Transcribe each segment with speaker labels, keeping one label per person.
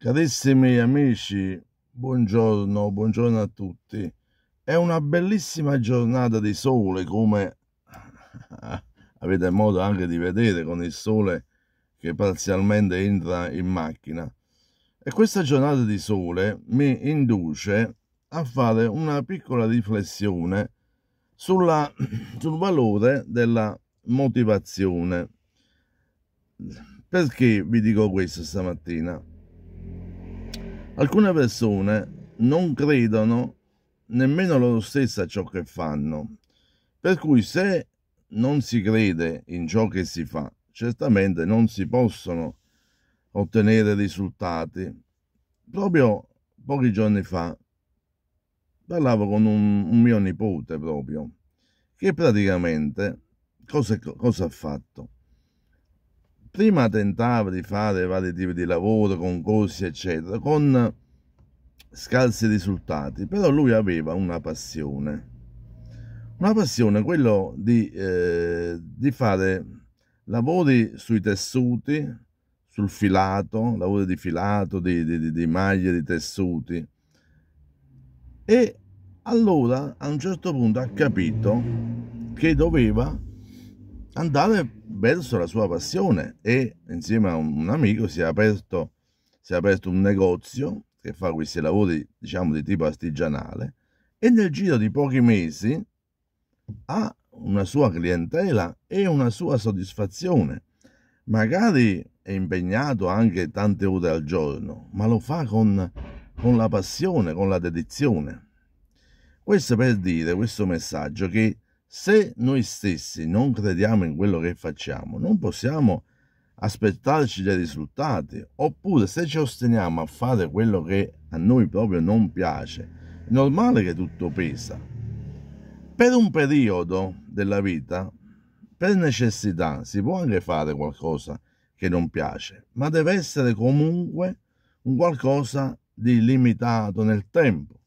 Speaker 1: Carissimi amici, buongiorno, buongiorno a tutti. È una bellissima giornata di sole, come avete modo anche di vedere con il sole che parzialmente entra in macchina. E questa giornata di sole mi induce a fare una piccola riflessione sulla, sul valore della motivazione. Perché vi dico questo stamattina? Alcune persone non credono nemmeno loro stesse a ciò che fanno, per cui se non si crede in ciò che si fa, certamente non si possono ottenere risultati. Proprio pochi giorni fa parlavo con un, un mio nipote proprio, che praticamente cosa, cosa ha fatto? prima tentava di fare vari tipi di lavoro, concorsi, eccetera, con scarsi risultati, però lui aveva una passione. Una passione, quello di, eh, di fare lavori sui tessuti, sul filato, lavori di filato, di, di, di maglie, di tessuti. E allora a un certo punto ha capito che doveva andare verso la sua passione e insieme a un amico si è aperto, si è aperto un negozio che fa questi lavori diciamo di tipo artigianale e nel giro di pochi mesi ha una sua clientela e una sua soddisfazione. Magari è impegnato anche tante ore al giorno, ma lo fa con, con la passione, con la dedizione. Questo per dire questo messaggio che se noi stessi non crediamo in quello che facciamo, non possiamo aspettarci dei risultati, oppure se ci ostiniamo a fare quello che a noi proprio non piace, è normale che tutto pesa. Per un periodo della vita, per necessità, si può anche fare qualcosa che non piace, ma deve essere comunque un qualcosa di limitato nel tempo.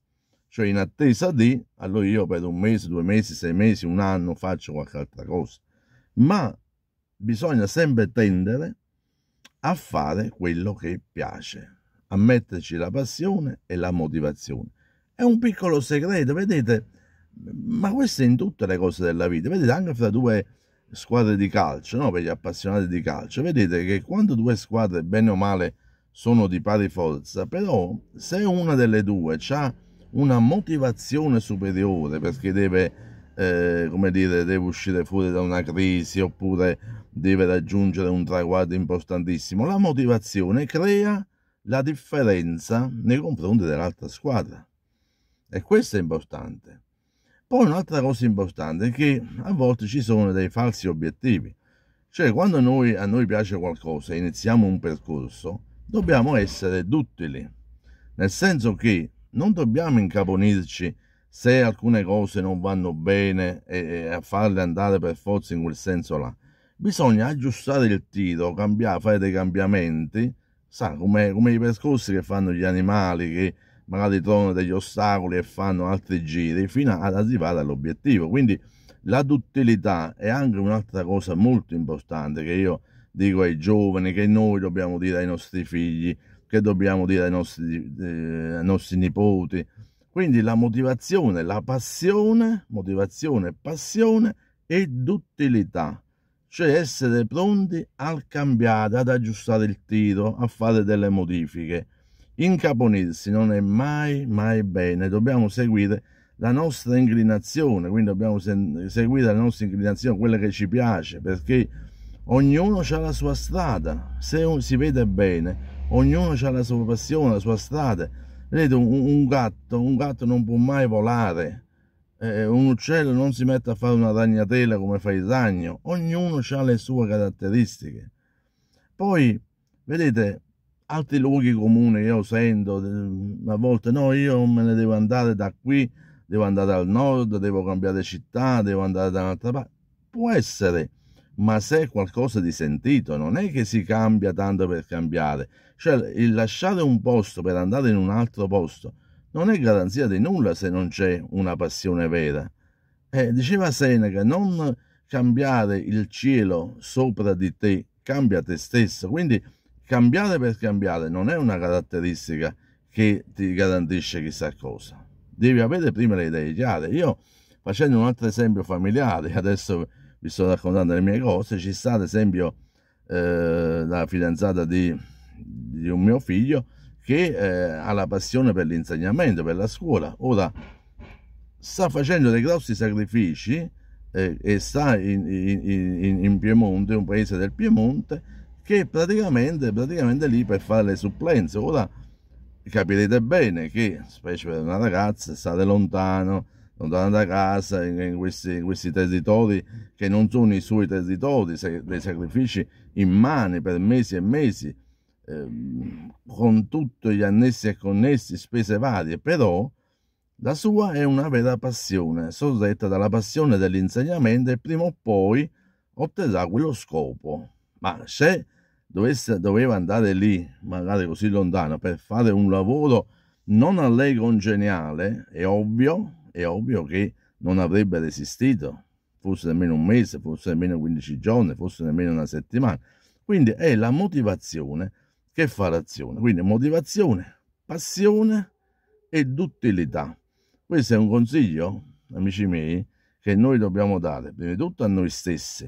Speaker 1: Cioè in attesa di, allora io per un mese, due mesi, sei mesi, un anno faccio qualche altra cosa. Ma bisogna sempre tendere a fare quello che piace, a metterci la passione e la motivazione. È un piccolo segreto, vedete, ma questo è in tutte le cose della vita, vedete anche fra due squadre di calcio, no? per gli appassionati di calcio, vedete che quando due squadre bene o male sono di pari forza, però se una delle due ha una motivazione superiore perché deve, eh, come dire, deve uscire fuori da una crisi oppure deve raggiungere un traguardo importantissimo. La motivazione crea la differenza nei confronti dell'altra squadra e questo è importante. Poi un'altra cosa importante è che a volte ci sono dei falsi obiettivi, cioè quando noi, a noi piace qualcosa e iniziamo un percorso dobbiamo essere duttili, nel senso che non dobbiamo incaponirci se alcune cose non vanno bene e, a farle andare per forza in quel senso là. Bisogna aggiustare il tiro, cambiare, fare dei cambiamenti, sa, come, come i percorsi che fanno gli animali che magari trovano degli ostacoli e fanno altri giri fino ad arrivare all'obiettivo. Quindi la duttilità è anche un'altra cosa molto importante che io dico ai giovani, che noi dobbiamo dire ai nostri figli, che dobbiamo dire ai nostri, eh, ai nostri nipoti. Quindi la motivazione, la passione, motivazione, passione ed utilità, cioè essere pronti al cambiare, ad aggiustare il tiro, a fare delle modifiche. Incaponirsi non è mai, mai bene, dobbiamo seguire la nostra inclinazione, quindi dobbiamo seguire la nostra inclinazione, quella che ci piace, perché ognuno ha la sua strada, se si vede bene, ognuno ha la sua passione, la sua strada. Vedete, un, un gatto, un gatto non può mai volare, eh, un uccello non si mette a fare una ragnatela come fa il ragno, ognuno ha le sue caratteristiche. Poi, vedete, altri luoghi comuni che io sento, eh, a volte no, io me ne devo andare da qui, devo andare al nord, devo cambiare città, devo andare da un'altra parte. Può essere ma se è qualcosa di sentito, non è che si cambia tanto per cambiare, cioè il lasciare un posto per andare in un altro posto non è garanzia di nulla se non c'è una passione vera. Eh, diceva Seneca, non cambiare il cielo sopra di te, cambia te stesso, quindi cambiare per cambiare non è una caratteristica che ti garantisce chissà cosa. Devi avere prima le idee chiare. Io facendo un altro esempio familiare, adesso vi sto raccontando le mie cose, ci sta ad esempio eh, la fidanzata di, di, un mio figlio che eh, ha la passione per l'insegnamento, per la scuola. Ora sta facendo dei grossi sacrifici eh, e sta in, in, in, in, Piemonte, un paese del Piemonte, che praticamente, praticamente è lì per fare le supplenze. Ora capirete bene che, specie per una ragazza, state lontano, lontano da casa, in questi, in questi, territori che non sono i suoi territori, dei sacrifici immani per mesi e mesi, eh, con tutti gli annessi e connessi, spese varie, però la sua è una vera passione, sorretta dalla passione dell'insegnamento e prima o poi otterrà quello scopo. Ma se dovesse, doveva andare lì, magari così lontano, per fare un lavoro non a lei congeniale, è ovvio è ovvio che non avrebbe resistito, forse nemmeno un mese, forse nemmeno 15 giorni, forse nemmeno una settimana. Quindi è la motivazione che fa l'azione. Quindi motivazione, passione ed utilità. Questo è un consiglio, amici miei, che noi dobbiamo dare prima di tutto a noi stessi,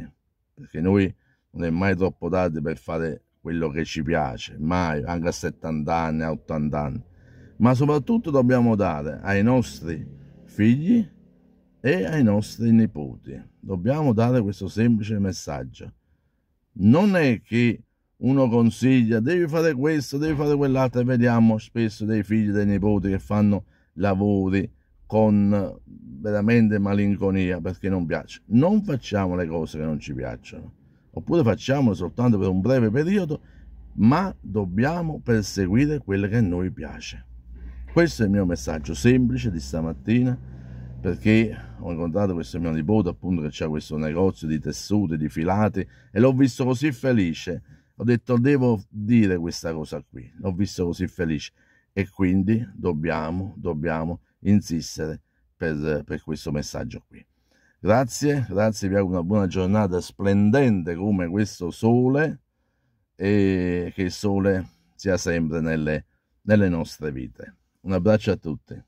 Speaker 1: perché noi non è mai troppo tardi per fare quello che ci piace, mai, anche a 70 anni, a 80 anni, ma soprattutto dobbiamo dare ai nostri figli e ai nostri nipoti. Dobbiamo dare questo semplice messaggio. Non è che uno consiglia devi fare questo, devi fare quell'altro e vediamo spesso dei figli, e dei nipoti che fanno lavori con veramente malinconia perché non piace. Non facciamo le cose che non ci piacciono, oppure facciamole soltanto per un breve periodo, ma dobbiamo perseguire quello che a noi piace. Questo è il mio messaggio semplice di stamattina perché ho incontrato questo mio nipote appunto che c'è questo negozio di tessuti, di filati e l'ho visto così felice. Ho detto devo dire questa cosa qui, l'ho visto così felice e quindi dobbiamo, dobbiamo insistere per, per questo messaggio qui. Grazie, grazie, vi auguro una buona giornata splendente come questo sole e che il sole sia sempre nelle, nelle nostre vite. Un abbraccio a tutti.